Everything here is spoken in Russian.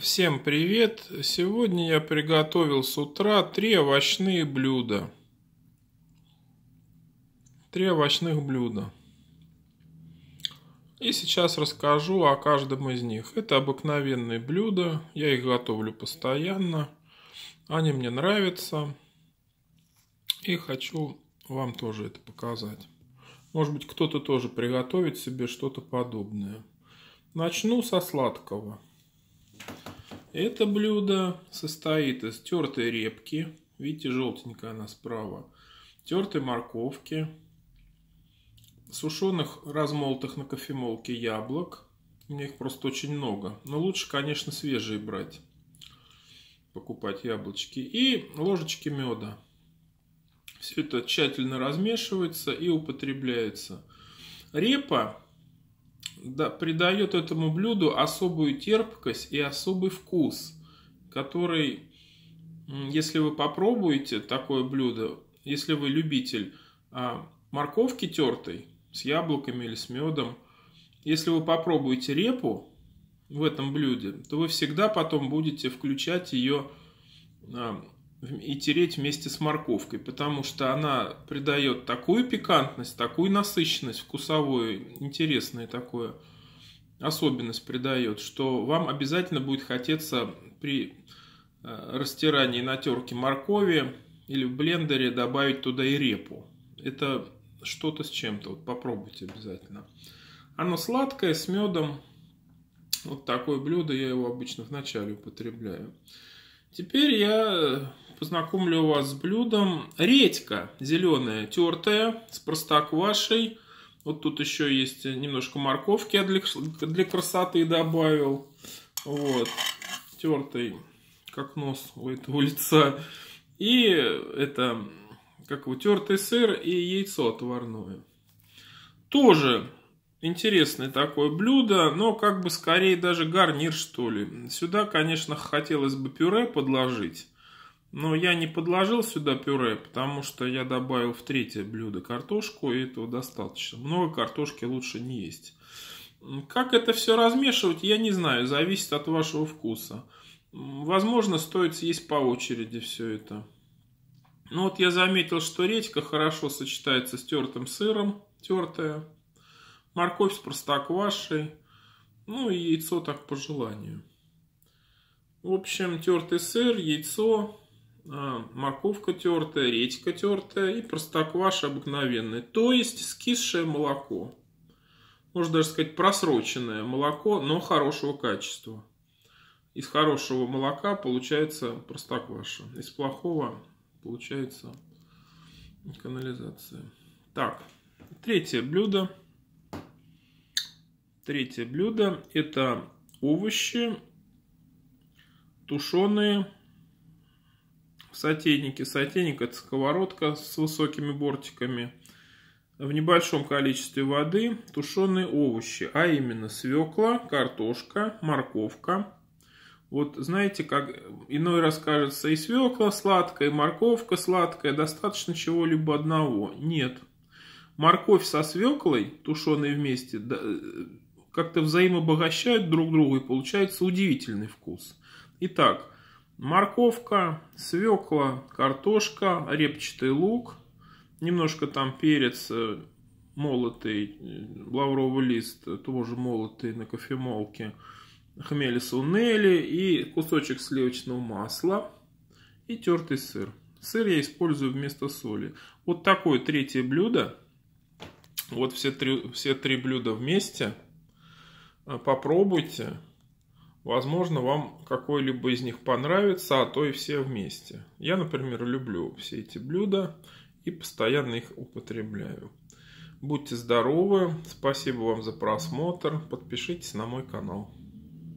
Всем привет! Сегодня я приготовил с утра три овощные блюда. Три овощных блюда. И сейчас расскажу о каждом из них. Это обыкновенные блюда, я их готовлю постоянно. Они мне нравятся. И хочу вам тоже это показать. Может быть, кто-то тоже приготовит себе что-то подобное. Начну со сладкого. Это блюдо состоит из тертой репки, видите, желтенькая она справа, тертой морковки, сушеных, размолотых на кофемолке яблок. У меня их просто очень много. Но лучше, конечно, свежие брать. Покупать яблочки. И ложечки меда. Все это тщательно размешивается и употребляется. Репа да, придает этому блюду особую терпкость и особый вкус, который, если вы попробуете такое блюдо, если вы любитель а, морковки тертой с яблоками или с медом, если вы попробуете репу в этом блюде, то вы всегда потом будете включать ее и тереть вместе с морковкой, потому что она придает такую пикантность, такую насыщенность вкусовую, интересное такое, особенность придает, что вам обязательно будет хотеться при э, растирании на моркови или в блендере добавить туда и репу. Это что-то с чем-то, вот попробуйте обязательно. Оно сладкое, с медом. Вот такое блюдо я его обычно вначале употребляю. Теперь я э, Познакомлю вас с блюдом. Редька зеленая, тертая, с простоквашей. Вот тут еще есть немножко морковки я для, для красоты добавил. Вот. Тертый, как нос у этого лица. И это, как тертый сыр и яйцо отварное. Тоже интересное такое блюдо, но как бы скорее даже гарнир, что ли. Сюда, конечно, хотелось бы пюре подложить. Но я не подложил сюда пюре, потому что я добавил в третье блюдо картошку, и этого достаточно. Много картошки лучше не есть. Как это все размешивать, я не знаю, зависит от вашего вкуса. Возможно, стоит съесть по очереди все это. Ну вот я заметил, что редька хорошо сочетается с тертым сыром, тертая, морковь с простоквашей, ну и яйцо так по желанию. В общем, тертый сыр, яйцо, а, морковка тертая, редька тертая и простокваша обыкновенная, то есть скисшее молоко. Можно даже сказать просроченное молоко, но хорошего качества. Из хорошего молока получается простокваша, из плохого получается канализация. Так, третье блюдо. Третье блюдо это овощи тушеные Сотейники. Сотейник – это сковородка с высокими бортиками. В небольшом количестве воды тушеные овощи, а именно свекла, картошка, морковка. Вот знаете, как иной раз кажется, и свекла сладкая, и морковка сладкая, достаточно чего-либо одного. Нет. Морковь со свеклой, тушеные вместе, э, как-то взаимобогащают друг друга и получается удивительный вкус. Итак, морковка, свекла, картошка, репчатый лук, немножко там перец э, молотый, э, лавровый лист э, тоже молотый на кофемолке, хмели сунели и кусочек сливочного масла и тертый сыр. Сыр я использую вместо соли. Вот такое третье блюдо. Вот все три, все три блюда вместе. Попробуйте. Возможно, вам какой-либо из них понравится, а то и все вместе. Я, например, люблю все эти блюда и постоянно их употребляю. Будьте здоровы, спасибо вам за просмотр, подпишитесь на мой канал.